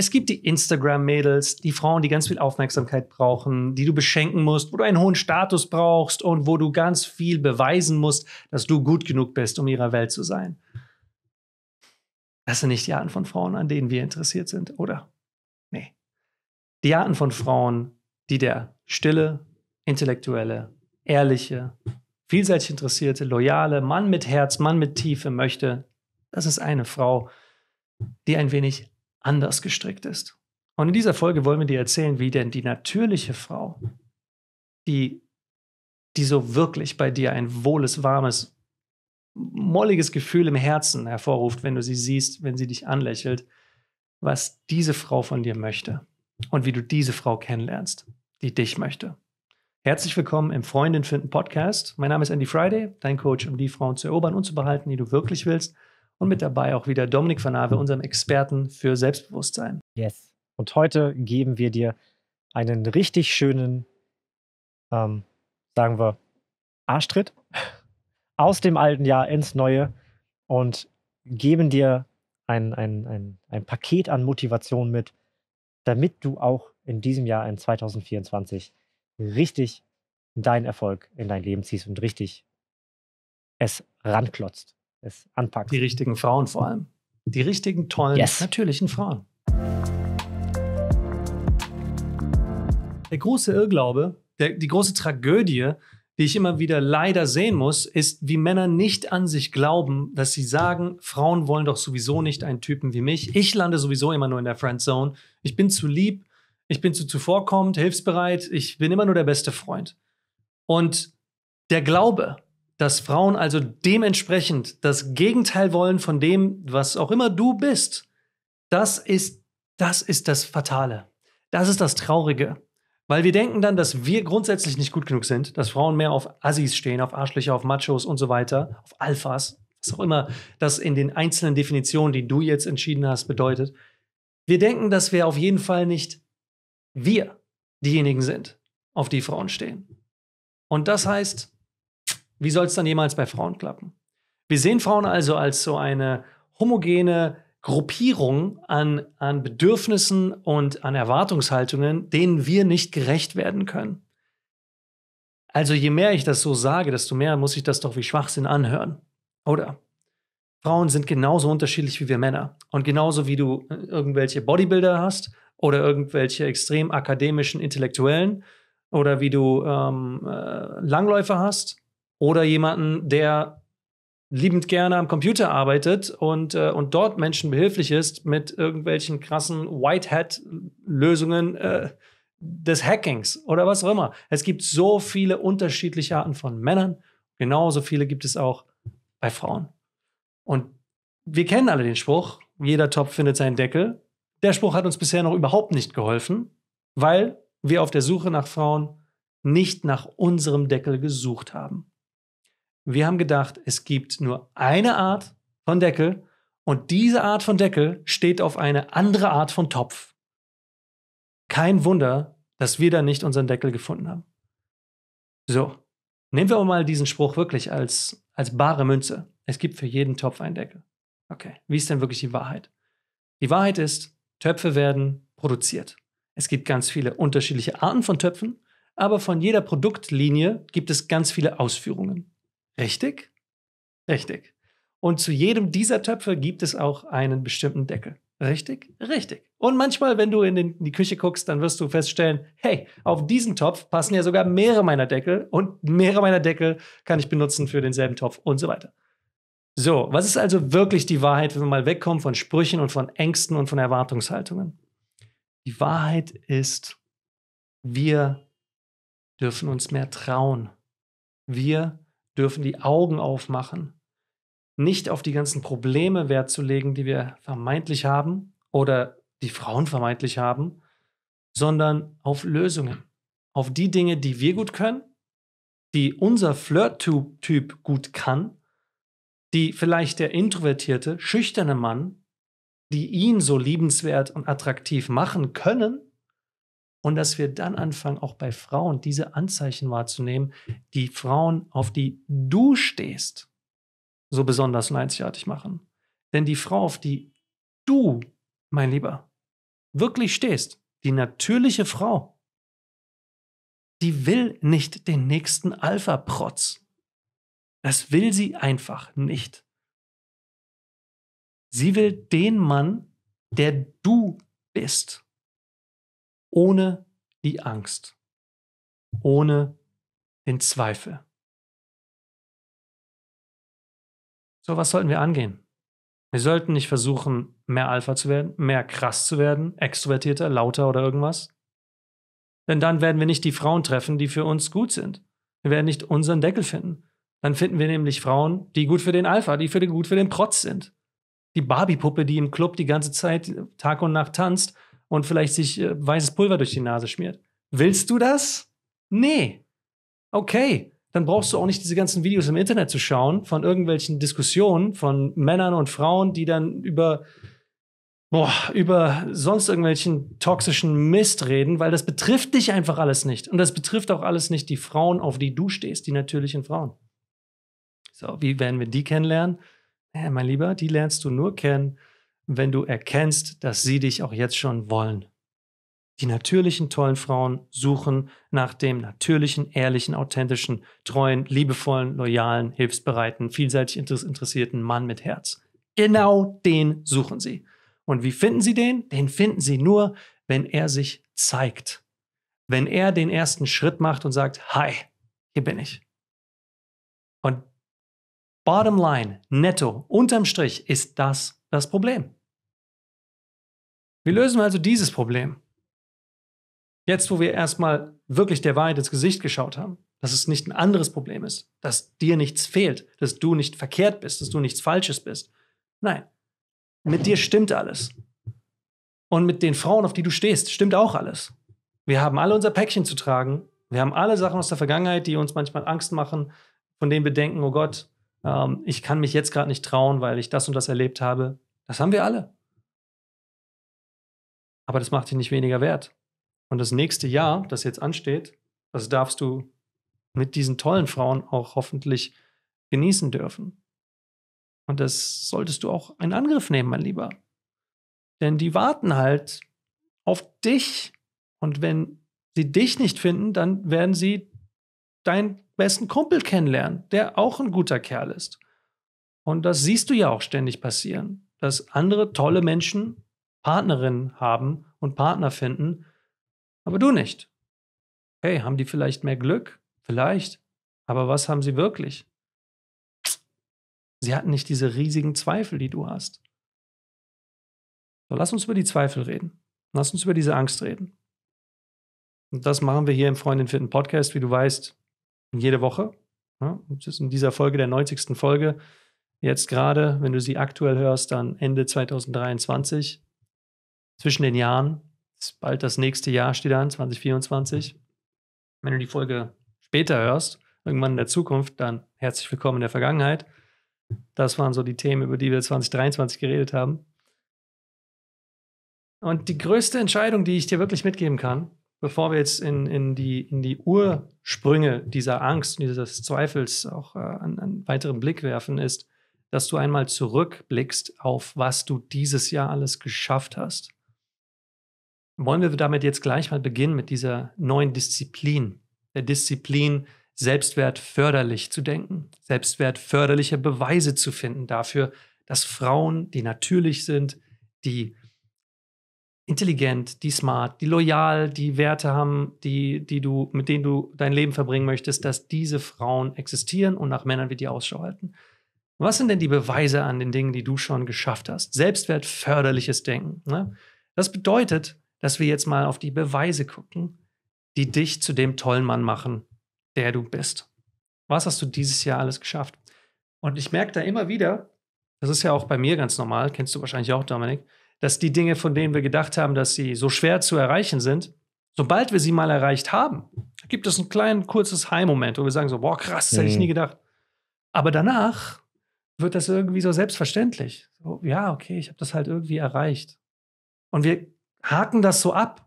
Es gibt die Instagram-Mädels, die Frauen, die ganz viel Aufmerksamkeit brauchen, die du beschenken musst, wo du einen hohen Status brauchst und wo du ganz viel beweisen musst, dass du gut genug bist, um ihrer Welt zu sein. Das sind nicht die Arten von Frauen, an denen wir interessiert sind, oder? Nee. Die Arten von Frauen, die der stille, intellektuelle, ehrliche, vielseitig interessierte, loyale Mann mit Herz, Mann mit Tiefe möchte, das ist eine Frau, die ein wenig anders gestrickt ist. Und in dieser Folge wollen wir dir erzählen, wie denn die natürliche Frau, die, die so wirklich bei dir ein wohles, warmes, molliges Gefühl im Herzen hervorruft, wenn du sie siehst, wenn sie dich anlächelt, was diese Frau von dir möchte und wie du diese Frau kennenlernst, die dich möchte. Herzlich willkommen im Freundin finden Podcast. Mein Name ist Andy Friday, dein Coach, um die Frauen zu erobern und zu behalten, die du wirklich willst – und mit dabei auch wieder Dominik van Ave, unserem Experten für Selbstbewusstsein. Yes. Und heute geben wir dir einen richtig schönen, ähm, sagen wir, Arschtritt aus dem alten Jahr ins neue und geben dir ein, ein, ein, ein Paket an Motivation mit, damit du auch in diesem Jahr, in 2024, richtig deinen Erfolg in dein Leben ziehst und richtig es ranklotzt es anpackst. Die richtigen Frauen vor allem. Die richtigen, tollen, yes. natürlichen Frauen. Der große Irrglaube, der, die große Tragödie, die ich immer wieder leider sehen muss, ist, wie Männer nicht an sich glauben, dass sie sagen, Frauen wollen doch sowieso nicht einen Typen wie mich. Ich lande sowieso immer nur in der Friendzone. Ich bin zu lieb, ich bin zu zuvorkommend, hilfsbereit, ich bin immer nur der beste Freund. Und der Glaube, dass Frauen also dementsprechend das Gegenteil wollen von dem, was auch immer du bist, das ist, das ist das Fatale. Das ist das Traurige. Weil wir denken dann, dass wir grundsätzlich nicht gut genug sind, dass Frauen mehr auf Assis stehen, auf Arschlöcher, auf Machos und so weiter, auf Alphas, was auch immer das in den einzelnen Definitionen, die du jetzt entschieden hast, bedeutet. Wir denken, dass wir auf jeden Fall nicht wir diejenigen sind, auf die Frauen stehen. Und das heißt, wie soll es dann jemals bei Frauen klappen? Wir sehen Frauen also als so eine homogene Gruppierung an, an Bedürfnissen und an Erwartungshaltungen, denen wir nicht gerecht werden können. Also je mehr ich das so sage, desto mehr muss ich das doch wie Schwachsinn anhören, oder? Frauen sind genauso unterschiedlich wie wir Männer. Und genauso wie du äh, irgendwelche Bodybuilder hast oder irgendwelche extrem akademischen Intellektuellen oder wie du ähm, äh, Langläufer hast oder jemanden, der liebend gerne am Computer arbeitet und, äh, und dort Menschen behilflich ist mit irgendwelchen krassen White Hat Lösungen äh, des Hackings oder was auch immer. Es gibt so viele unterschiedliche Arten von Männern, genauso viele gibt es auch bei Frauen. Und wir kennen alle den Spruch, jeder Topf findet seinen Deckel. Der Spruch hat uns bisher noch überhaupt nicht geholfen, weil wir auf der Suche nach Frauen nicht nach unserem Deckel gesucht haben. Wir haben gedacht, es gibt nur eine Art von Deckel und diese Art von Deckel steht auf eine andere Art von Topf. Kein Wunder, dass wir da nicht unseren Deckel gefunden haben. So, nehmen wir mal diesen Spruch wirklich als, als bare Münze. Es gibt für jeden Topf einen Deckel. Okay, wie ist denn wirklich die Wahrheit? Die Wahrheit ist, Töpfe werden produziert. Es gibt ganz viele unterschiedliche Arten von Töpfen, aber von jeder Produktlinie gibt es ganz viele Ausführungen. Richtig? Richtig. Und zu jedem dieser Töpfe gibt es auch einen bestimmten Deckel. Richtig? Richtig. Und manchmal, wenn du in, den, in, die Küche guckst, dann wirst du feststellen, hey, auf diesen Topf passen ja sogar mehrere meiner Deckel und mehrere meiner Deckel kann ich benutzen für denselben Topf und so weiter. So, was ist also wirklich die Wahrheit, wenn wir mal wegkommen von Sprüchen und von Ängsten und von Erwartungshaltungen? Die Wahrheit ist, wir dürfen uns mehr trauen. Wir dürfen die Augen aufmachen, nicht auf die ganzen Probleme Wert zu legen, die wir vermeintlich haben oder die Frauen vermeintlich haben, sondern auf Lösungen, auf die Dinge, die wir gut können, die unser Flirt-Typ gut kann, die vielleicht der introvertierte, schüchterne Mann, die ihn so liebenswert und attraktiv machen können, und dass wir dann anfangen, auch bei Frauen diese Anzeichen wahrzunehmen, die Frauen, auf die du stehst, so besonders und einzigartig machen. Denn die Frau, auf die du, mein Lieber, wirklich stehst, die natürliche Frau, die will nicht den nächsten Alpha-Protz. Das will sie einfach nicht. Sie will den Mann, der du bist ohne die Angst, ohne den Zweifel. So was sollten wir angehen. Wir sollten nicht versuchen, mehr Alpha zu werden, mehr krass zu werden, extrovertierter, lauter oder irgendwas. Denn dann werden wir nicht die Frauen treffen, die für uns gut sind. Wir werden nicht unseren Deckel finden. Dann finden wir nämlich Frauen, die gut für den Alpha, die für den, gut für den Protz sind. Die Barbie-Puppe, die im Club die ganze Zeit Tag und Nacht tanzt und vielleicht sich äh, weißes Pulver durch die Nase schmiert. Willst du das? Nee. Okay. Dann brauchst du auch nicht diese ganzen Videos im Internet zu schauen von irgendwelchen Diskussionen von Männern und Frauen, die dann über boah, über sonst irgendwelchen toxischen Mist reden, weil das betrifft dich einfach alles nicht. Und das betrifft auch alles nicht die Frauen, auf die du stehst, die natürlichen Frauen. So, wie werden wir die kennenlernen? Ja, mein Lieber, die lernst du nur kennen, wenn du erkennst, dass sie dich auch jetzt schon wollen. Die natürlichen, tollen Frauen suchen nach dem natürlichen, ehrlichen, authentischen, treuen, liebevollen, loyalen, hilfsbereiten, vielseitig interessierten Mann mit Herz. Genau den suchen sie. Und wie finden sie den? Den finden sie nur, wenn er sich zeigt. Wenn er den ersten Schritt macht und sagt, hi, hier bin ich. Und bottom line, netto, unterm Strich ist das das Problem. Wie lösen wir also dieses Problem? Jetzt, wo wir erstmal wirklich der Wahrheit ins Gesicht geschaut haben, dass es nicht ein anderes Problem ist, dass dir nichts fehlt, dass du nicht verkehrt bist, dass du nichts Falsches bist. Nein, mit dir stimmt alles. Und mit den Frauen, auf die du stehst, stimmt auch alles. Wir haben alle unser Päckchen zu tragen. Wir haben alle Sachen aus der Vergangenheit, die uns manchmal Angst machen, von denen wir denken, oh Gott, ähm, ich kann mich jetzt gerade nicht trauen, weil ich das und das erlebt habe. Das haben wir alle. Aber das macht dich nicht weniger wert. Und das nächste Jahr, das jetzt ansteht, das darfst du mit diesen tollen Frauen auch hoffentlich genießen dürfen. Und das solltest du auch in Angriff nehmen, mein Lieber. Denn die warten halt auf dich. Und wenn sie dich nicht finden, dann werden sie deinen besten Kumpel kennenlernen, der auch ein guter Kerl ist. Und das siehst du ja auch ständig passieren, dass andere tolle Menschen Partnerin haben und Partner finden, aber du nicht. Hey, haben die vielleicht mehr Glück? Vielleicht. Aber was haben sie wirklich? Sie hatten nicht diese riesigen Zweifel, die du hast. So, lass uns über die Zweifel reden. Lass uns über diese Angst reden. Und das machen wir hier im Freundin Fitten Podcast, wie du weißt, jede Woche. Ja, ne? das ist in dieser Folge, der 90. Folge. Jetzt gerade, wenn du sie aktuell hörst, dann Ende 2023 zwischen den Jahren. Ist bald das nächste Jahr steht an, 2024. Wenn du die Folge später hörst, irgendwann in der Zukunft, dann herzlich willkommen in der Vergangenheit. Das waren so die Themen, über die wir 2023 geredet haben. Und die größte Entscheidung, die ich dir wirklich mitgeben kann, bevor wir jetzt in, in, die, in die Ursprünge dieser Angst und dieses Zweifels auch äh, einen, einen weiteren Blick werfen, ist, dass du einmal zurückblickst auf, was du dieses Jahr alles geschafft hast wollen wir damit jetzt gleich mal beginnen mit dieser neuen Disziplin, der Disziplin, selbstwertförderlich zu denken, selbstwertförderliche Beweise zu finden dafür, dass Frauen, die natürlich sind, die intelligent, die smart, die loyal, die Werte haben, die, die du, mit denen du dein Leben verbringen möchtest, dass diese Frauen existieren und nach Männern wie die Ausschau halten. Was sind denn die Beweise an den Dingen, die du schon geschafft hast? Selbstwertförderliches Denken. Ne? Das bedeutet, dass wir jetzt mal auf die Beweise gucken, die dich zu dem tollen Mann machen, der du bist. Was hast du dieses Jahr alles geschafft? Und ich merke da immer wieder, das ist ja auch bei mir ganz normal, kennst du wahrscheinlich auch, Dominik, dass die Dinge, von denen wir gedacht haben, dass sie so schwer zu erreichen sind, sobald wir sie mal erreicht haben, gibt es ein kleines, kurzes High-Moment, wo wir sagen so, boah, krass, das hätte ich mhm. nie gedacht. Aber danach wird das irgendwie so selbstverständlich. So, ja, okay, ich habe das halt irgendwie erreicht. Und wir haken das so ab.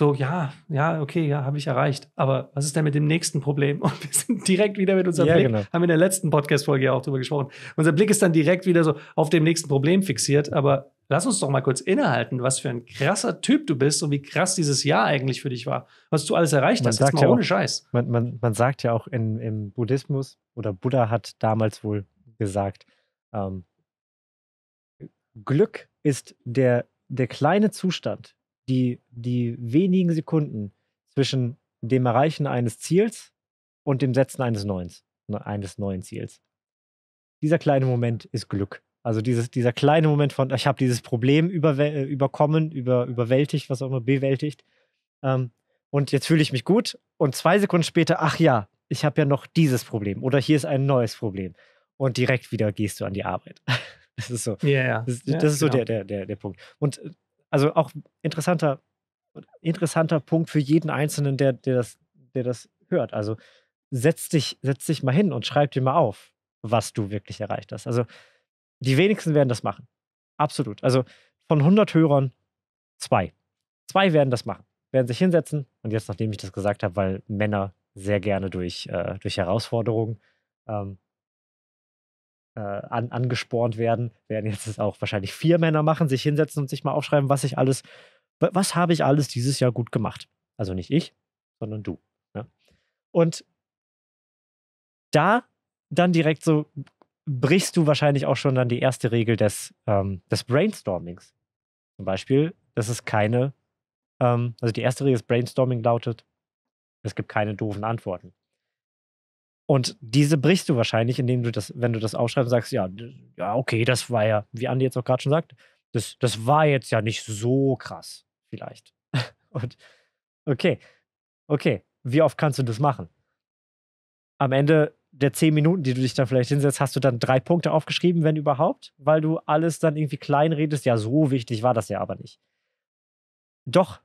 So, ja, ja, okay, ja, habe ich erreicht. Aber was ist denn mit dem nächsten Problem? Und wir sind direkt wieder mit unserem ja, Blick, genau. haben wir in der letzten Podcast-Folge ja auch drüber gesprochen. Unser Blick ist dann direkt wieder so auf dem nächsten Problem fixiert. Aber lass uns doch mal kurz innehalten, was für ein krasser Typ du bist und wie krass dieses Jahr eigentlich für dich war. Was du alles erreicht man hast, jetzt mal ja ohne auch, Scheiß. Man, man, man, sagt ja auch in, im Buddhismus, oder Buddha hat damals wohl gesagt, ähm, Glück ist der der kleine Zustand, die, die wenigen Sekunden zwischen dem Erreichen eines Ziels und dem Setzen eines neuen, ne, eines neuen Ziels. Dieser kleine Moment ist Glück. Also dieses, dieser kleine Moment von, ich habe dieses Problem über, äh, überkommen, über, überwältigt, was auch immer, bewältigt. Ähm, und jetzt fühle ich mich gut. Und zwei Sekunden später, ach ja, ich habe ja noch dieses Problem oder hier ist ein neues Problem. Und direkt wieder gehst du an die Arbeit. Das ist so. Yeah, das, das ja, ist so genau. der, der, der, der Punkt. Und äh, also auch interessanter, interessanter Punkt für jeden Einzelnen, der, der, das, der das hört. Also setz dich, setz dich mal hin und schreib dir mal auf, was du wirklich erreicht hast. Also die wenigsten werden das machen. Absolut. Also von 100 Hörern zwei. Zwei werden das machen. Werden sich hinsetzen und jetzt, nachdem ich das gesagt habe, weil Männer sehr gerne durch, äh, durch Herausforderungen ähm, äh, an, angespornt werden, werden jetzt auch wahrscheinlich vier Männer machen, sich hinsetzen und sich mal aufschreiben, was ich alles, was habe ich alles dieses Jahr gut gemacht. Also nicht ich, sondern du. Ne? Und da dann direkt so brichst du wahrscheinlich auch schon dann die erste Regel des, ähm, des Brainstormings. Zum Beispiel, dass es keine, ähm, also die erste Regel des Brainstorming lautet, es gibt keine doofen Antworten. Und diese brichst du wahrscheinlich, indem du das, wenn du das aufschreibst, sagst, ja, ja, okay, das war ja, wie Andi jetzt auch gerade schon sagt, das, das war jetzt ja nicht so krass, vielleicht. Und okay, okay, wie oft kannst du das machen? Am Ende der zehn Minuten, die du dich dann vielleicht hinsetzt, hast du dann drei Punkte aufgeschrieben, wenn überhaupt, weil du alles dann irgendwie klein redest. Ja, so wichtig war das ja aber nicht. Doch,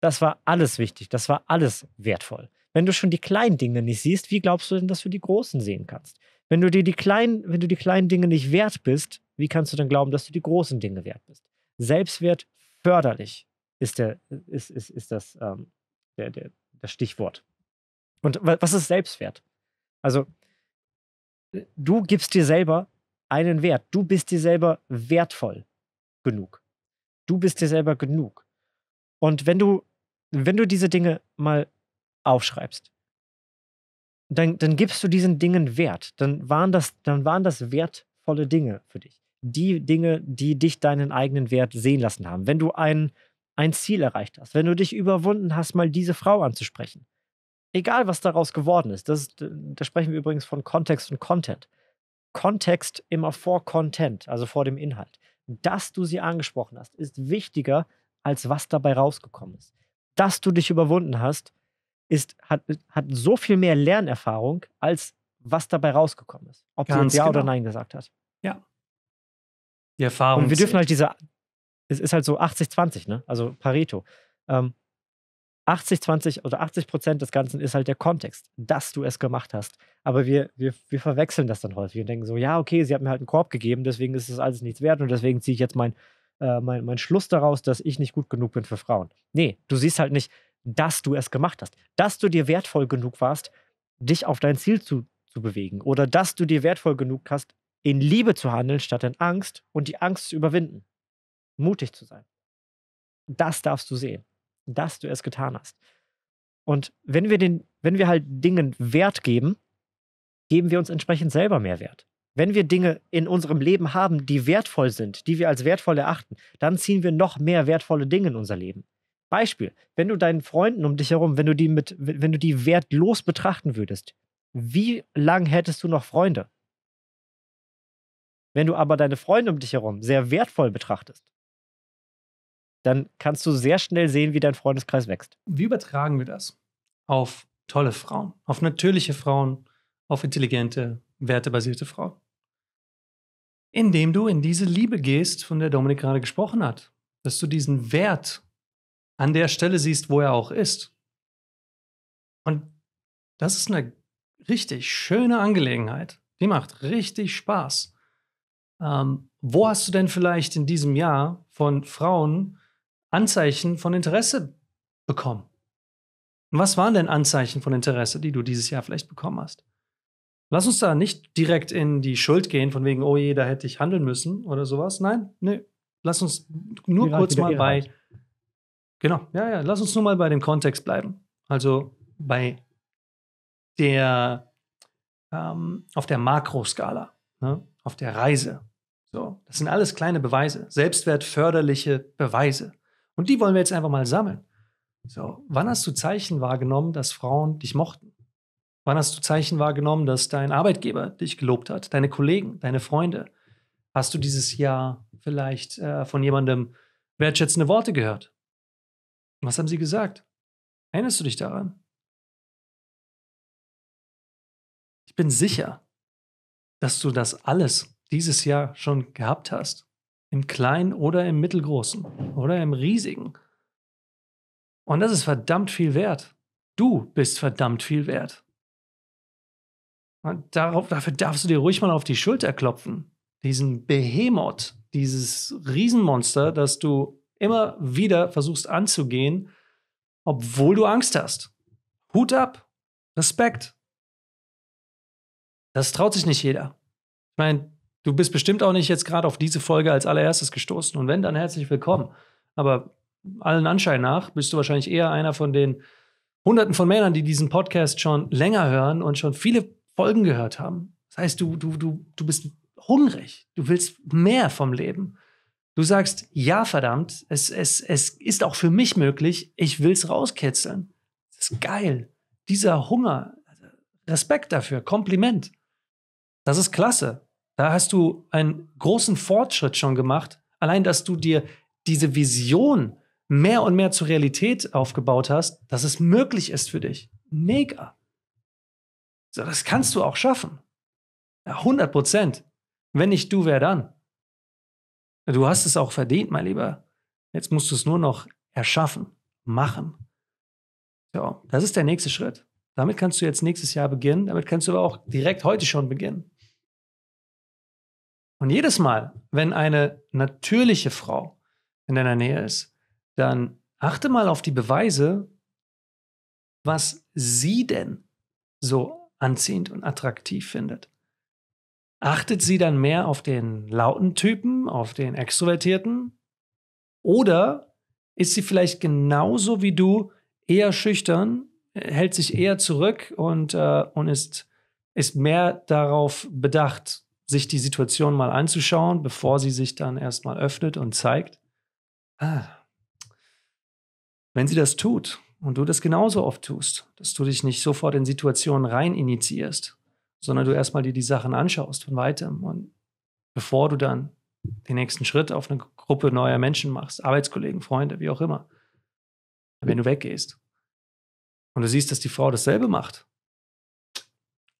das war alles wichtig, das war alles wertvoll. Wenn du schon die kleinen Dinge nicht siehst, wie glaubst du denn, dass du die großen sehen kannst? Wenn du dir die kleinen, wenn du die kleinen Dinge nicht wert bist, wie kannst du dann glauben, dass du die großen Dinge wert bist? Selbstwert förderlich ist, der, ist, ist, ist das, ähm, der, der, das Stichwort. Und was ist Selbstwert? Also, äh, du gibst dir selber einen Wert. Du bist dir selber wertvoll genug. Du bist dir selber genug. Und wenn du, wenn du diese Dinge mal aufschreibst, dann, dann gibst du diesen Dingen Wert. Dann waren, das, dann waren das wertvolle Dinge für dich. Die Dinge, die dich deinen eigenen Wert sehen lassen haben. Wenn du ein, ein Ziel erreicht hast, wenn du dich überwunden hast, mal diese Frau anzusprechen, egal was daraus geworden ist, das, da sprechen wir übrigens von Kontext und Content. Kontext immer vor Content, also vor dem Inhalt. Dass du sie angesprochen hast, ist wichtiger, als was dabei rausgekommen ist. Dass du dich überwunden hast, ist, hat, hat so viel mehr Lernerfahrung, als was dabei rausgekommen ist. Ob Ganz sie Ja genau. oder Nein gesagt hat. Ja. Die Erfahrung. Und wir dürfen halt diese, es ist halt so 80-20, ne? Also Pareto. Ähm, 80-20 oder 80 Prozent des Ganzen ist halt der Kontext, dass du es gemacht hast. Aber wir, wir, wir verwechseln das dann häufig und denken so, ja, okay, sie hat mir halt einen Korb gegeben, deswegen ist das alles nichts wert und deswegen ziehe ich jetzt meinen äh, mein, mein Schluss daraus, dass ich nicht gut genug bin für Frauen. Nee, du siehst halt nicht, dass du es gemacht hast, dass du dir wertvoll genug warst, dich auf dein Ziel zu, zu bewegen oder dass du dir wertvoll genug hast, in Liebe zu handeln statt in Angst und die Angst zu überwinden, mutig zu sein. Das darfst du sehen, dass du es getan hast. Und wenn wir, den, wenn wir halt Dingen Wert geben, geben wir uns entsprechend selber mehr Wert. Wenn wir Dinge in unserem Leben haben, die wertvoll sind, die wir als wertvoll erachten, dann ziehen wir noch mehr wertvolle Dinge in unser Leben. Beispiel, wenn du deinen Freunden um dich herum, wenn du die mit, wenn du die wertlos betrachten würdest, wie lange hättest du noch Freunde? Wenn du aber deine Freunde um dich herum sehr wertvoll betrachtest, dann kannst du sehr schnell sehen, wie dein Freundeskreis wächst. Wie übertragen wir das auf tolle Frauen, auf natürliche Frauen, auf intelligente, wertebasierte Frauen? Indem du in diese Liebe gehst, von der Dominik gerade gesprochen hat, dass du diesen Wert an der Stelle siehst, wo er auch ist. Und das ist eine richtig schöne Angelegenheit. Die macht richtig Spaß. Ähm, wo hast du denn vielleicht in diesem Jahr von Frauen Anzeichen von Interesse bekommen? Und was waren denn Anzeichen von Interesse, die du dieses Jahr vielleicht bekommen hast? Lass uns da nicht direkt in die Schuld gehen, von wegen, oh je, da hätte ich handeln müssen oder sowas. Nein, nee. Lass uns nur kurz mal bei Genau, ja, ja. Lass uns nur mal bei dem Kontext bleiben. Also bei der, ähm, auf der Makroskala, ne? auf der Reise. So, das sind alles kleine Beweise, selbstwertförderliche Beweise. Und die wollen wir jetzt einfach mal sammeln. So, wann hast du Zeichen wahrgenommen, dass Frauen dich mochten? Wann hast du Zeichen wahrgenommen, dass dein Arbeitgeber dich gelobt hat, deine Kollegen, deine Freunde? Hast du dieses Jahr vielleicht äh, von jemandem wertschätzende Worte gehört? Was haben sie gesagt? Erinnerst du dich daran? Ich bin sicher, dass du das alles dieses Jahr schon gehabt hast. Im kleinen oder im mittelgroßen oder im riesigen. Und das ist verdammt viel wert. Du bist verdammt viel wert. Und darauf, dafür darfst du dir ruhig mal auf die Schulter klopfen. Diesen Behemoth, dieses Riesenmonster, das du immer wieder versuchst anzugehen, obwohl du Angst hast. Hut ab, Respekt. Das traut sich nicht jeder. Ich meine, du bist bestimmt auch nicht jetzt gerade auf diese Folge als allererstes gestoßen. Und wenn, dann herzlich willkommen. Aber allen Anschein nach bist du wahrscheinlich eher einer von den Hunderten von Männern, die diesen Podcast schon länger hören und schon viele Folgen gehört haben. Das heißt, du, du, du, du bist hungrig. Du willst mehr vom Leben. Du sagst, ja, verdammt, es, es, es ist auch für mich möglich, ich will es rauskitzeln. Das ist geil. Dieser Hunger, also Respekt dafür, Kompliment. Das ist klasse. Da hast du einen großen Fortschritt schon gemacht. Allein, dass du dir diese Vision mehr und mehr zur Realität aufgebaut hast, dass es möglich ist für dich. Mega. So, das kannst du auch schaffen. Ja, 100 Prozent. Wenn nicht du, wer dann? Du hast es auch verdient, mein Lieber. Jetzt musst du es nur noch erschaffen, machen. So, das ist der nächste Schritt. Damit kannst du jetzt nächstes Jahr beginnen. Damit kannst du aber auch direkt heute schon beginnen. Und jedes Mal, wenn eine natürliche Frau in deiner Nähe ist, dann achte mal auf die Beweise, was sie denn so anziehend und attraktiv findet. Achtet sie dann mehr auf den lauten Typen, auf den Extrovertierten? Oder ist sie vielleicht genauso wie du eher schüchtern, hält sich eher zurück und, äh, und ist, ist mehr darauf bedacht, sich die Situation mal anzuschauen, bevor sie sich dann erstmal öffnet und zeigt? Ah. Wenn sie das tut und du das genauso oft tust, dass du dich nicht sofort in Situationen rein initiierst, sondern du erstmal dir die Sachen anschaust von weitem und bevor du dann den nächsten Schritt auf eine Gruppe neuer Menschen machst, Arbeitskollegen, Freunde, wie auch immer, wenn du weggehst und du siehst, dass die Frau dasselbe macht,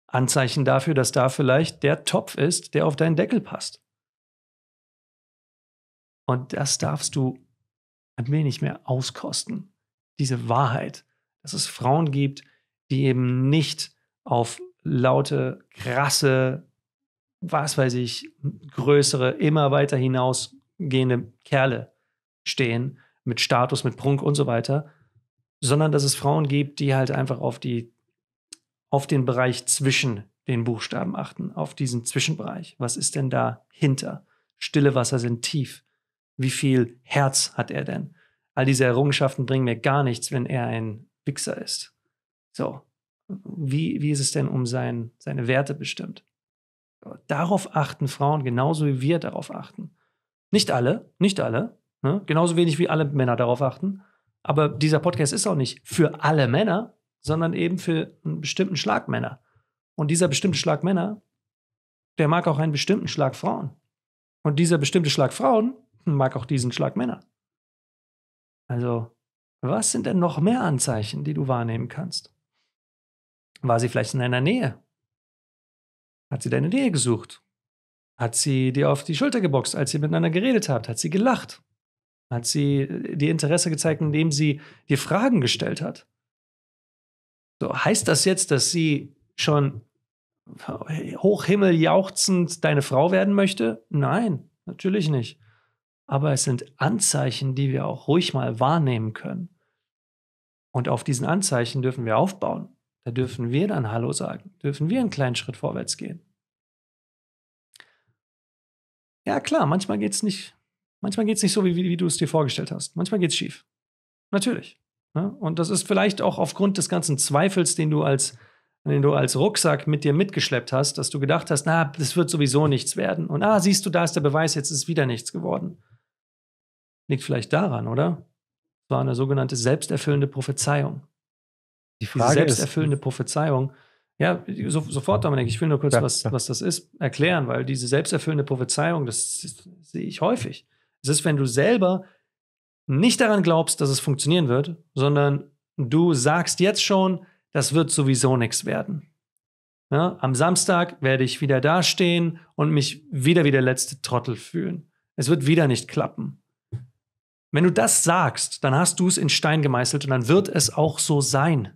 Anzeichen dafür, dass da vielleicht der Topf ist, der auf deinen Deckel passt. Und das darfst du ein wenig mehr auskosten, diese Wahrheit, dass es Frauen gibt, die eben nicht auf laute, krasse, was weiß ich, größere, immer weiter hinausgehende Kerle stehen mit Status, mit Prunk und so weiter, sondern dass es Frauen gibt, die halt einfach auf die auf den Bereich zwischen den Buchstaben achten, auf diesen Zwischenbereich. Was ist denn da hinter? Stille Wasser sind tief. Wie viel Herz hat er denn? All diese Errungenschaften bringen mir gar nichts, wenn er ein Wichser ist. So, wie, wie ist es denn um sein, seine Werte bestimmt? Darauf achten Frauen genauso wie wir darauf achten. Nicht alle, nicht alle, ne? genauso wenig wie alle Männer darauf achten. Aber dieser Podcast ist auch nicht für alle Männer, sondern eben für einen bestimmten Schlag Männer. Und dieser bestimmte Schlag Männer, der mag auch einen bestimmten Schlag Frauen. Und dieser bestimmte Schlag Frauen mag auch diesen Schlag Männer. Also, was sind denn noch mehr Anzeichen, die du wahrnehmen kannst? War sie vielleicht in deiner Nähe? Hat sie deine Nähe gesucht? Hat sie dir auf die Schulter geboxt, als ihr miteinander geredet habt? Hat sie gelacht? Hat sie äh, dir Interesse gezeigt, indem sie dir Fragen gestellt hat? So, heißt das jetzt, dass sie schon äh, hochhimmeljauchzend deine Frau werden möchte? Nein, natürlich nicht. Aber es sind Anzeichen, die wir auch ruhig mal wahrnehmen können. Und auf diesen Anzeichen dürfen wir aufbauen. Da dürfen wir dann Hallo sagen, dürfen wir einen kleinen Schritt vorwärts gehen. Ja, klar, manchmal geht's nicht, manchmal geht's nicht so, wie, wie, wie du es dir vorgestellt hast. Manchmal geht es schief. Natürlich. Ja? Ne? Und das ist vielleicht auch aufgrund des ganzen Zweifels, den du als, den du als Rucksack mit dir mitgeschleppt hast, dass du gedacht hast, na, das wird sowieso nichts werden. Und ah, siehst du, da ist der Beweis, jetzt ist wieder nichts geworden. Liegt vielleicht daran, oder? Es war eine sogenannte selbsterfüllende Prophezeiung. Die Frage Diese selbsterfüllende ist, Prophezeiung. Ja, so, sofort, Dominik, ich will nur kurz, ja, was, ja. was das ist, erklären, weil diese selbsterfüllende Prophezeiung, das, das sehe ich häufig. Es ist, wenn du selber nicht daran glaubst, dass es funktionieren wird, sondern du sagst jetzt schon, das wird sowieso nichts werden. Ja, am Samstag werde ich wieder dastehen und mich wieder wie der letzte Trottel fühlen. Es wird wieder nicht klappen. Wenn du das sagst, dann hast du es in Stein gemeißelt und dann wird es auch so sein.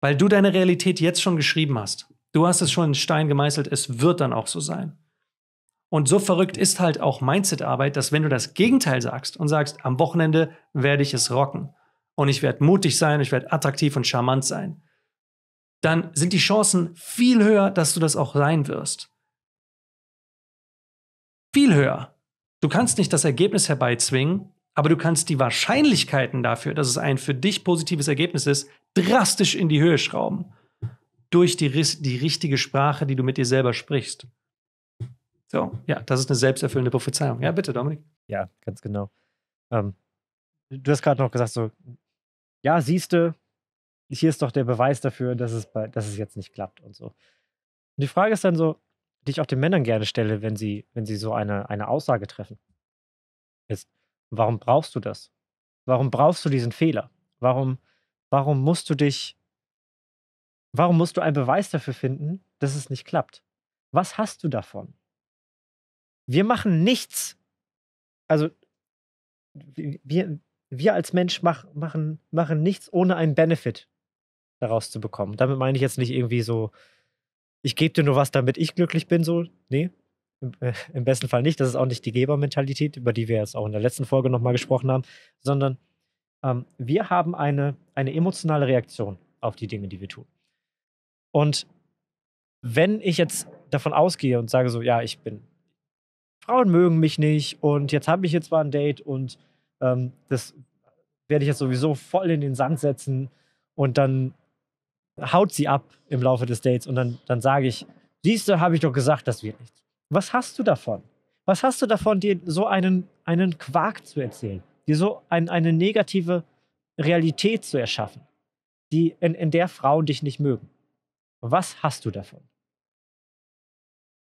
Weil du deine Realität jetzt schon geschrieben hast. Du hast es schon in Stein gemeißelt, es wird dann auch so sein. Und so verrückt ist halt auch Mindset-Arbeit, dass wenn du das Gegenteil sagst und sagst, am Wochenende werde ich es rocken und ich werde mutig sein, ich werde attraktiv und charmant sein, dann sind die Chancen viel höher, dass du das auch sein wirst. Viel höher. Du kannst nicht das Ergebnis herbeizwingen, aber du kannst die Wahrscheinlichkeiten dafür, dass es ein für dich positives Ergebnis ist, drastisch in die Höhe schrauben. Durch die, die richtige Sprache, die du mit dir selber sprichst. So, ja, das ist eine selbsterfüllende Prophezeiung. Ja, bitte, Dominik. Ja, ganz genau. Ähm, du hast gerade noch gesagt, so, ja, siehst du, hier ist doch der Beweis dafür, dass es, bei, dass es jetzt nicht klappt und so. Und die Frage ist dann so, die ich auch den Männern gerne stelle, wenn sie, wenn sie so eine, eine Aussage treffen. Ist, Warum brauchst du das? Warum brauchst du diesen Fehler? Warum, warum musst du dich, warum musst du einen Beweis dafür finden, dass es nicht klappt? Was hast du davon? Wir machen nichts. Also, wir, wir als Mensch mach, machen, machen nichts, ohne einen Benefit daraus zu bekommen. Damit meine ich jetzt nicht irgendwie so, ich gebe dir nur was, damit ich glücklich bin, so. Nee, äh, im, besten Fall nicht. Das ist auch nicht die Gebermentalität, über die wir jetzt auch in der letzten Folge nochmal gesprochen haben, sondern ähm, wir haben eine, eine emotionale Reaktion auf die Dinge, die wir tun. Und wenn ich jetzt davon ausgehe und sage so, ja, ich bin, Frauen mögen mich nicht und jetzt habe ich jetzt zwar ein Date und ähm, das werde ich jetzt sowieso voll in den Sand setzen und dann haut sie ab im Laufe des Dates und dann, dann sage ich, siehst du, habe ich doch gesagt, das wird nichts. Was hast du davon? Was hast du davon, dir so einen, einen Quark zu erzählen, dir so ein, eine negative Realität zu erschaffen, die, in, in der Frauen dich nicht mögen? Was hast du davon?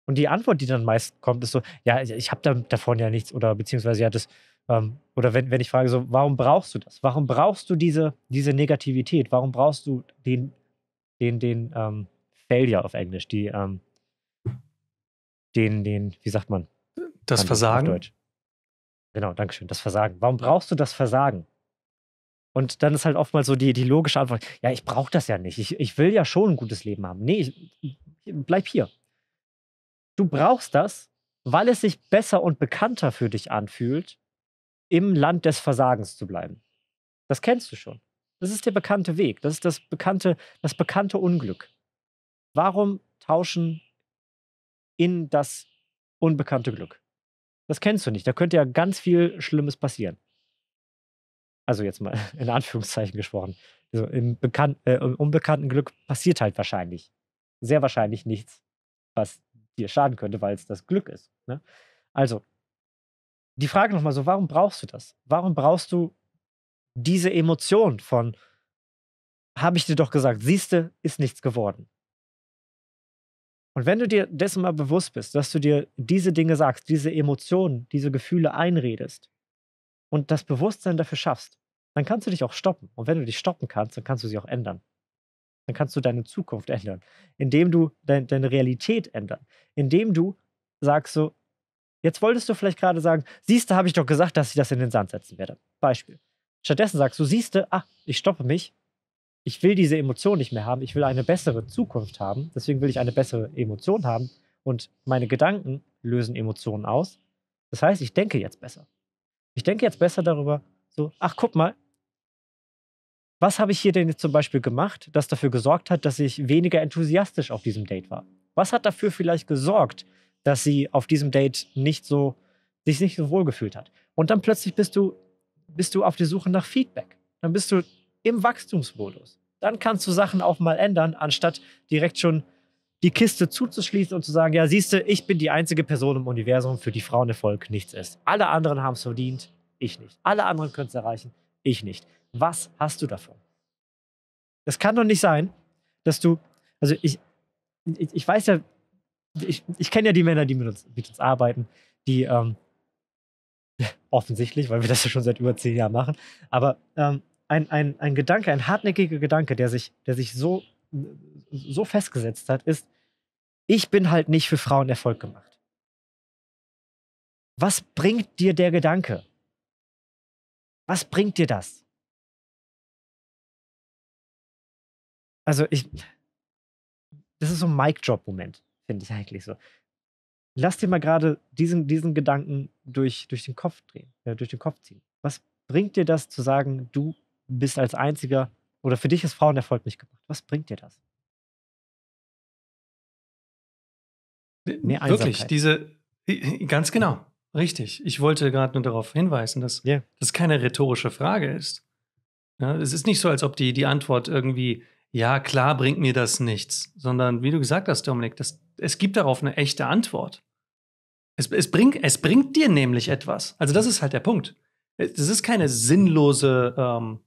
Und die Antwort, die dann meist kommt, ist so, ja, ich habe da, davon ja nichts oder beziehungsweise ja das, ähm, oder wenn, wenn ich frage so, warum brauchst du das? Warum brauchst du diese, diese Negativität? Warum brauchst du den, den, den ähm, Failure auf Englisch, die, ähm, den, den, wie sagt man? Das Versagen. Deutsch. Genau, Dankeschön. Das Versagen. Warum brauchst du das Versagen? Und dann ist halt oftmals so die, die logische Antwort: Ja, ich brauche das ja nicht. Ich, ich will ja schon ein gutes Leben haben. Nee, ich, bleib hier. Du brauchst das, weil es sich besser und bekannter für dich anfühlt, im Land des Versagens zu bleiben. Das kennst du schon. Das ist der bekannte Weg. Das ist das bekannte, das bekannte Unglück. Warum tauschen in das unbekannte Glück. Das kennst du nicht. Da könnte ja ganz viel Schlimmes passieren. Also jetzt mal in Anführungszeichen gesprochen. Also im, Bekan äh, im unbekannten Glück passiert halt wahrscheinlich, sehr wahrscheinlich nichts, was dir schaden könnte, weil es das Glück ist. Ne? Also, die Frage nochmal so, warum brauchst du das? Warum brauchst du diese Emotion von, habe ich dir doch gesagt, siehste, ist nichts geworden. Und wenn du dir dessen mal bewusst bist, dass du dir diese Dinge sagst, diese Emotionen, diese Gefühle einredest und das Bewusstsein dafür schaffst, dann kannst du dich auch stoppen. Und wenn du dich stoppen kannst, dann kannst du sie auch ändern. Dann kannst du deine Zukunft ändern, indem du dein, deine Realität ändern, indem du sagst so, jetzt wolltest du vielleicht gerade sagen, siehst du, habe ich doch gesagt, dass ich das in den Sand setzen werde. Beispiel. Stattdessen sagst du, siehst du, ah, ich stoppe mich ich will diese Emotion nicht mehr haben, ich will eine bessere Zukunft haben, deswegen will ich eine bessere Emotion haben und meine Gedanken lösen Emotionen aus. Das heißt, ich denke jetzt besser. Ich denke jetzt besser darüber, so, ach guck mal, was habe ich hier denn jetzt zum Beispiel gemacht, das dafür gesorgt hat, dass ich weniger enthusiastisch auf diesem Date war? Was hat dafür vielleicht gesorgt, dass sie auf diesem Date nicht so, sich nicht so wohl gefühlt hat? Und dann plötzlich bist du, bist du auf der Suche nach Feedback. Dann bist du im Wachstumsmodus dann kannst du Sachen auch mal ändern, anstatt direkt schon die Kiste zuzuschließen und zu sagen, ja, siehst du, ich bin die einzige Person im Universum, für die Frauenerfolg nichts ist. Alle anderen haben es verdient, ich nicht. Alle anderen können es erreichen, ich nicht. Was hast du davon? Es kann doch nicht sein, dass du, also ich, ich, ich weiß ja, ich, ich kenne ja die Männer, die mit uns, mit uns arbeiten, die ähm, offensichtlich, weil wir das ja schon seit über zehn Jahren machen, aber ähm, ein, ein, ein Gedanke, ein hartnäckiger Gedanke, der sich, der sich so, so festgesetzt hat, ist, ich bin halt nicht für Frauen Erfolg gemacht. Was bringt dir der Gedanke? Was bringt dir das? Also ich, das ist so ein Mic-Drop-Moment, finde ich eigentlich so. Lass dir mal gerade diesen, diesen Gedanken durch, durch den Kopf drehen, äh, durch den Kopf ziehen. Was bringt dir das zu sagen, du bist als einziger oder für dich ist Frauenerfolg nicht gemacht. Was bringt dir das? Äh, Mehr Wirklich, diese, ganz genau, richtig. Ich wollte gerade nur darauf hinweisen, dass yeah. das keine rhetorische Frage ist. Ja, es ist nicht so, als ob die, die Antwort irgendwie, ja, klar bringt mir das nichts, sondern wie du gesagt hast, Dominik, das, es gibt darauf eine echte Antwort. Es, es, bringt, es bringt dir nämlich etwas. Also das ist halt der Punkt. es ist keine sinnlose ähm,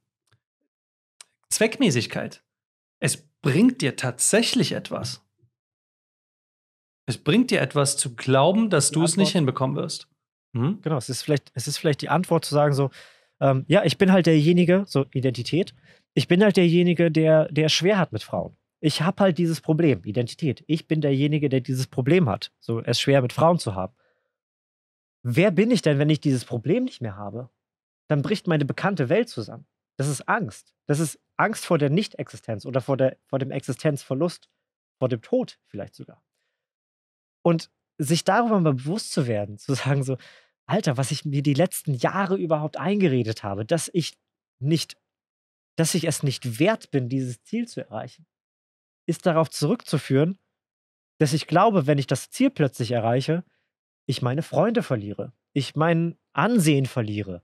Zweckmäßigkeit. Es bringt dir tatsächlich etwas. Es bringt dir etwas zu glauben, dass du Antwort. es nicht hinbekommen wirst. Hm? Genau, es ist, vielleicht, es ist vielleicht die Antwort zu sagen, so, ähm, ja, ich bin halt derjenige, so Identität, ich bin halt derjenige, der, der schwer hat mit Frauen. Ich habe halt dieses Problem, Identität. Ich bin derjenige, der dieses Problem hat, so es schwer mit Frauen zu haben. Wer bin ich denn, wenn ich dieses Problem nicht mehr habe? Dann bricht meine bekannte Welt zusammen. Das ist Angst. Das ist Angst vor der Nicht-Existenz oder vor, der, vor dem Existenzverlust, vor dem Tod vielleicht sogar. Und sich darüber mal bewusst zu werden, zu sagen so, Alter, was ich mir die letzten Jahre überhaupt eingeredet habe, dass ich nicht, dass ich es nicht wert bin, dieses Ziel zu erreichen, ist darauf zurückzuführen, dass ich glaube, wenn ich das Ziel plötzlich erreiche, ich meine Freunde verliere, ich mein Ansehen verliere,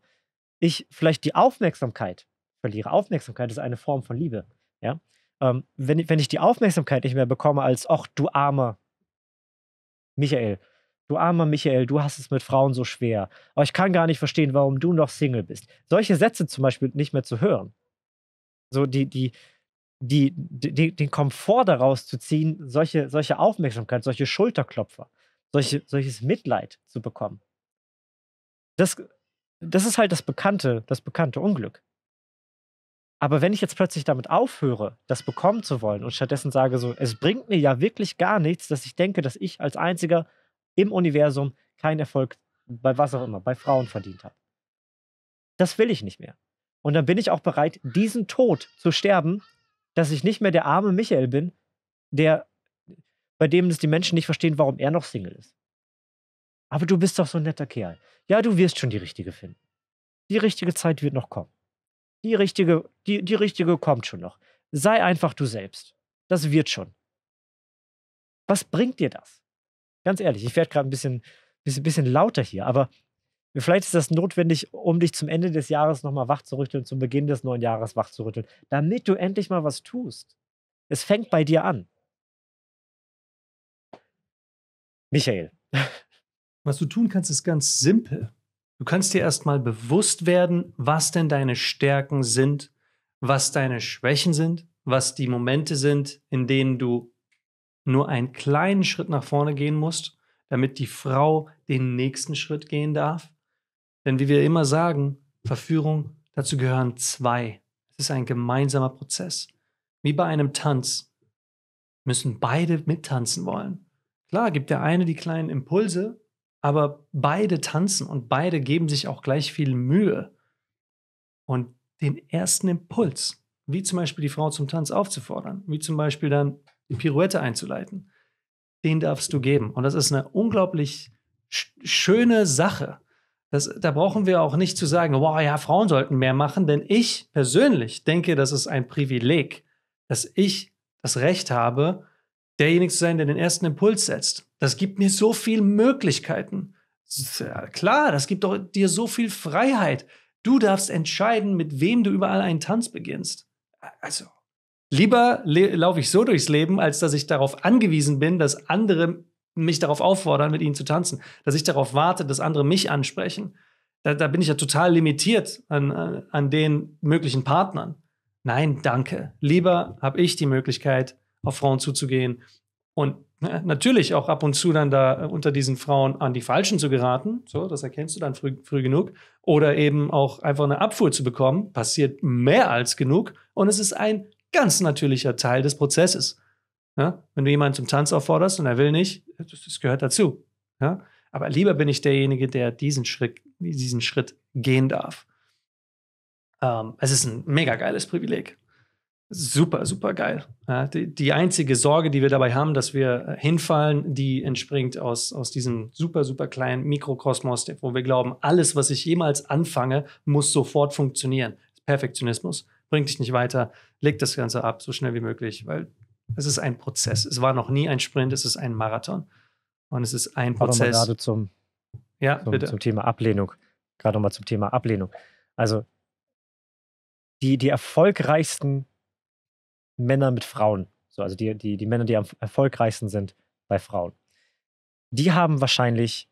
ich vielleicht die Aufmerksamkeit verliere. Aufmerksamkeit ist eine Form von Liebe. Ja? Ähm, wenn, wenn ich die Aufmerksamkeit nicht mehr bekomme als, ach du armer Michael, du armer Michael, du hast es mit Frauen so schwer, aber ich kann gar nicht verstehen, warum du noch Single bist. Solche Sätze zum Beispiel nicht mehr zu hören. So die, die, die, die den Komfort daraus zu ziehen, solche, solche Aufmerksamkeit, solche Schulterklopfer, solche, solches Mitleid zu bekommen. Das, das ist halt das bekannte, das bekannte Unglück. Aber wenn ich jetzt plötzlich damit aufhöre, das bekommen zu wollen und stattdessen sage so, es bringt mir ja wirklich gar nichts, dass ich denke, dass ich als einziger im Universum keinen Erfolg bei was auch immer, bei Frauen verdient habe. Das will ich nicht mehr. Und dann bin ich auch bereit, diesen Tod zu sterben, dass ich nicht mehr der arme Michael bin, der, bei dem es die Menschen nicht verstehen, warum er noch Single ist. Aber du bist doch so ein netter Kerl. Ja, du wirst schon die richtige finden. Die richtige Zeit wird noch kommen. Die richtige, die, die richtige kommt schon noch. Sei einfach du selbst. Das wird schon. Was bringt dir das? Ganz ehrlich, ich werde gerade ein bisschen, bisschen, bisschen lauter hier, aber vielleicht ist das notwendig, um dich zum Ende des Jahres nochmal wach zu rütteln, zum Beginn des neuen Jahres wach zu rütteln, damit du endlich mal was tust. Es fängt bei dir an. Michael. Was du tun kannst, ist ganz simpel. Du kannst dir erstmal bewusst werden, was denn deine Stärken sind, was deine Schwächen sind, was die Momente sind, in denen du nur einen kleinen Schritt nach vorne gehen musst, damit die Frau den nächsten Schritt gehen darf. Denn wie wir immer sagen, Verführung, dazu gehören zwei. Es ist ein gemeinsamer Prozess. Wie bei einem Tanz müssen beide mittanzen wollen. Klar gibt der eine die kleinen Impulse aber beide tanzen und beide geben sich auch gleich viel Mühe. Und den ersten Impuls, wie zum Beispiel die Frau zum Tanz aufzufordern, wie zum Beispiel dann die Pirouette einzuleiten, den darfst du geben. Und das ist eine unglaublich sch schöne Sache. Das, da brauchen wir auch nicht zu sagen, wow, ja, Frauen sollten mehr machen, denn ich persönlich denke, das ist ein Privileg, dass ich das Recht habe, derjenige zu sein, der den ersten Impuls setzt. Das gibt mir so viele Möglichkeiten. Ja, äh, klar, das gibt dir so viel Freiheit. Du darfst entscheiden, mit wem du überall einen Tanz beginnst. Also, lieber le- laufe ich so durchs Leben, als dass ich darauf angewiesen bin, dass andere mich darauf auffordern, mit ihnen zu tanzen. Dass ich darauf warte, dass andere mich ansprechen. Da, da bin ich ja total limitiert an, an den möglichen Partnern. Nein, danke. Lieber habe ich die Möglichkeit, auf Frauen zuzugehen und ne, natürlich auch ab und zu dann da äh, unter diesen Frauen an die Falschen zu geraten, so, das erkennst du dann früh, früh genug, oder eben auch einfach eine Abfuhr zu bekommen, passiert mehr als genug und es ist ein ganz natürlicher Teil des Prozesses. Ja? Wenn du jemanden zum Tanz aufforderst und er will nicht, das, das gehört dazu. Ja? Aber lieber bin ich derjenige, der diesen Schritt, diesen Schritt gehen darf. Ähm, es ist ein mega geiles Privileg super, super geil. Ja, die, die, einzige Sorge, die wir dabei haben, dass wir äh, hinfallen, die entspringt aus, aus diesem super, super kleinen Mikrokosmos, wo wir glauben, alles, was ich jemals anfange, muss sofort funktionieren. Perfektionismus bringt dich nicht weiter, leg das Ganze ab, so schnell wie möglich, weil es ist ein Prozess. Es war noch nie ein Sprint, es ist ein Marathon. Und es ist ein Prozess. Gerade zum, ja, zum, zum Thema Ablehnung. Gerade nochmal zum Thema Ablehnung. Also die, die erfolgreichsten Männer mit Frauen. So, also die, die, die Männer, die am erfolgreichsten sind bei Frauen. Die haben wahrscheinlich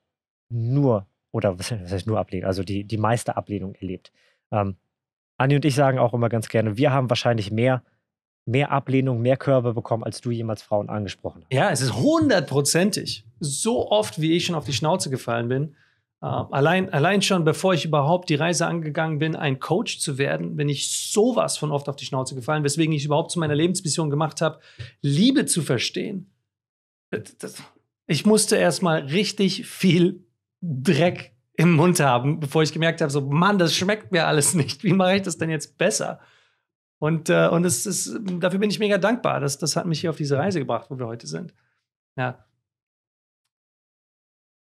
nur, oder was heißt nur Ablehnung, also die, die meiste Ablehnung erlebt. Ähm, Anni und ich sagen auch immer ganz gerne, wir haben wahrscheinlich mehr mehr Ablehnung, mehr Körbe bekommen, als du jemals Frauen angesprochen hast. Ja, es ist hundertprozentig. So oft, wie ich schon auf die Schnauze gefallen bin, ähm, allein, allein schon, bevor ich überhaupt die Reise angegangen bin, ein Coach zu werden, bin ich sowas von oft auf die Schnauze gefallen, weswegen ich überhaupt zu meiner Lebensmission gemacht habe, Liebe zu verstehen. ich musste erstmal richtig viel Dreck im Mund haben, bevor ich gemerkt habe, so, Mann, das schmeckt mir alles nicht. Wie mache ich das denn jetzt besser? Und, äh, und es ist, dafür bin ich mega dankbar. Das, das hat mich hier auf diese Reise gebracht, wo wir heute sind. Ja.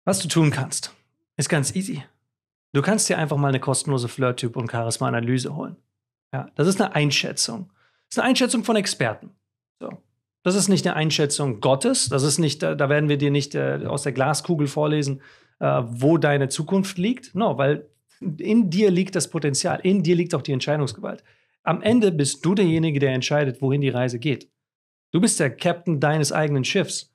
Was du tun kannst. Ist ganz easy. Du kannst dir einfach mal eine kostenlose Flirt-Typ- und Charisma-Analyse holen. Ja, das ist eine Einschätzung. Das ist eine Einschätzung von Experten. So. Das ist nicht eine Einschätzung Gottes. Das ist nicht, da werden wir dir nicht äh, aus der Glaskugel vorlesen, äh, wo deine Zukunft liegt. No, weil in dir liegt das Potenzial, in dir liegt auch die Entscheidungsgewalt. Am Ende bist du derjenige, der entscheidet, wohin die Reise geht. Du bist der Captain deines eigenen Schiffs.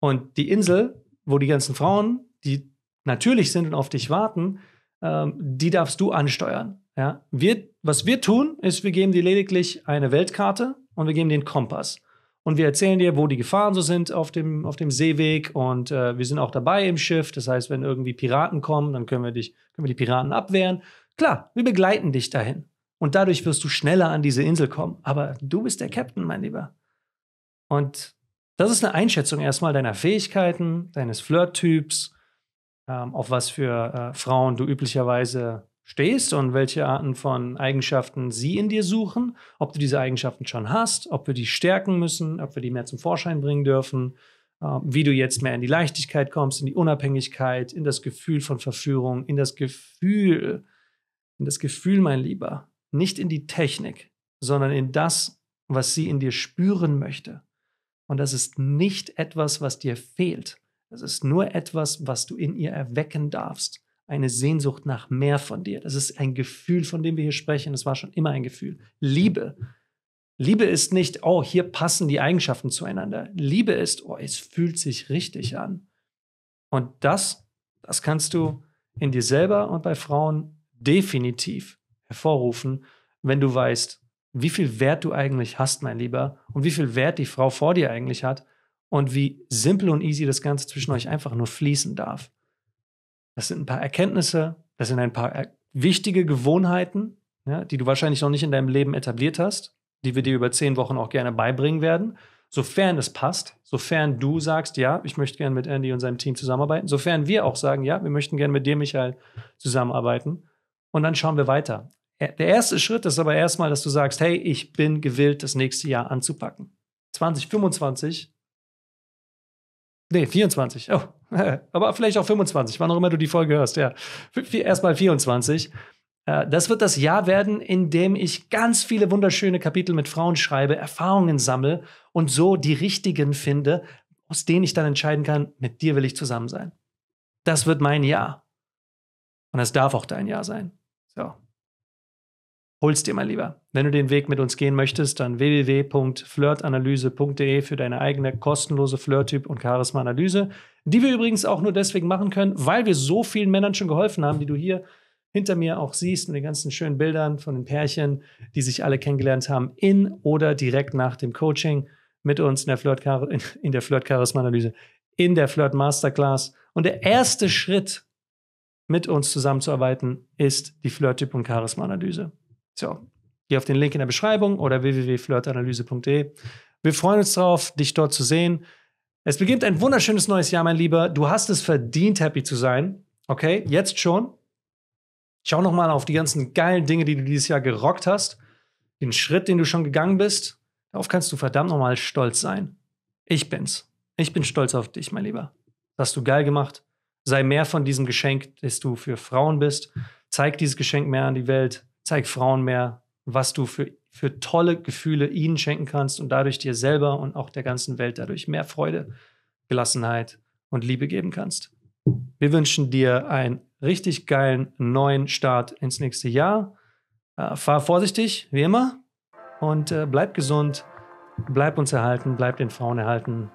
Und die Insel, wo die ganzen Frauen, die natürlich sind und auf dich warten, ähm, die darfst du ansteuern. Ja? Wir, was wir tun, ist, wir geben dir lediglich eine Weltkarte und wir geben dir einen Kompass. Und wir erzählen dir, wo die Gefahren so sind auf dem, auf dem Seeweg. Und äh, wir sind auch dabei im Schiff. Das heißt, wenn irgendwie Piraten kommen, dann können wir, dich, können wir die Piraten abwehren. Klar, wir begleiten dich dahin. Und dadurch wirst du schneller an diese Insel kommen. Aber du bist der Captain, mein Lieber. Und das ist eine Einschätzung erstmal deiner Fähigkeiten, deines Flirt-Typs, ähm, auf was für äh, Frauen du üblicherweise stehst und welche Arten von Eigenschaften sie in dir suchen, ob du diese Eigenschaften schon hast, ob wir die stärken müssen, ob wir die mehr zum Vorschein bringen dürfen, äh, wie du jetzt mehr in die Leichtigkeit kommst, in die Unabhängigkeit, in das Gefühl von Verführung, in das Gefühl, in das Gefühl, mein Lieber, nicht in die Technik, sondern in das, was sie in dir spüren möchte. Und das ist nicht etwas, was dir fehlt. Das ist nur etwas, was du in ihr erwecken darfst. Eine Sehnsucht nach mehr von dir. Das ist ein Gefühl, von dem wir hier sprechen. Das war schon immer ein Gefühl. Liebe. Liebe ist nicht, oh, hier passen die Eigenschaften zueinander. Liebe ist, oh, es fühlt sich richtig an. Und das, das kannst du in dir selber und bei Frauen definitiv hervorrufen, wenn du weißt, wie viel Wert du eigentlich hast, mein Lieber, und wie viel Wert die Frau vor dir eigentlich hat und wie simpel und easy das Ganze zwischen euch einfach nur fließen darf. Das sind ein paar Erkenntnisse, das sind ein paar äh, wichtige Gewohnheiten, ja, die du wahrscheinlich noch nicht in deinem Leben etabliert hast, die wir dir über zehn Wochen auch gerne beibringen werden, sofern es passt, sofern du sagst, ja, ich möchte gerne mit Andy und seinem Team zusammenarbeiten, sofern wir auch sagen, ja, wir möchten gerne mit dir, Michael, zusammenarbeiten. Und dann schauen wir weiter. Äh, der erste Schritt ist aber erstmal, dass du sagst, hey, ich bin gewillt, das nächste Jahr anzupacken. 2025 Nee, 24. Oh. Aber vielleicht auch 25, wann auch immer du die Folge hörst, ja. Erstmal 24. Äh, das wird das Jahr werden, in dem ich ganz viele wunderschöne Kapitel mit Frauen schreibe, Erfahrungen sammle und so die richtigen finde, aus denen ich dann entscheiden kann, mit dir will ich zusammen sein. Das wird mein Jahr. Und das darf auch dein Jahr sein. So holst dir mal lieber. Wenn du den Weg mit uns gehen möchtest, dann www.flirtanalyse.de für deine eigene kostenlose Flirttyp- und Charisma-Analyse, die wir übrigens auch nur deswegen machen können, weil wir so vielen Männern schon geholfen haben, die du hier hinter mir auch siehst und den ganzen schönen Bildern von den Pärchen, die sich alle kennengelernt haben, in oder direkt nach dem Coaching mit uns in der Flirt-Charisma-Analyse, In der Flirt -Masterclass. und der erste Schritt, mit uns zusammenzuarbeiten, ist die Flirt-Typ- und Charisma-Analyse. So, geh auf den Link in der Beschreibung oder www.flirtanalyse.de. Wir freuen uns drauf, dich dort zu sehen. Es beginnt ein wunderschönes neues Jahr, mein Lieber. Du hast es verdient, happy zu sein. Okay, jetzt schon. Schau nochmal auf die ganzen geilen Dinge, die du dieses Jahr gerockt hast. Den Schritt, den du schon gegangen bist. Darauf kannst du verdammt nochmal stolz sein. Ich bin's. Ich bin stolz auf dich, mein Lieber. Das hast du geil gemacht. Sei mehr von diesem Geschenk, das du für Frauen bist. Zeig dieses Geschenk mehr an die Welt zeig Frauen mehr, was du für, für tolle Gefühle ihnen schenken kannst und dadurch dir selber und auch der ganzen Welt dadurch mehr Freude, Gelassenheit und Liebe geben kannst. Wir wünschen dir einen richtig geilen neuen Start ins nächste Jahr. Äh, fahr vorsichtig, wie immer, und äh, bleib gesund, bleib uns erhalten, bleib den Frauen erhalten,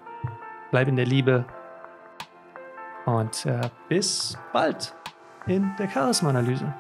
bleib in der Liebe und äh, bis bald in der Charisma-Analyse.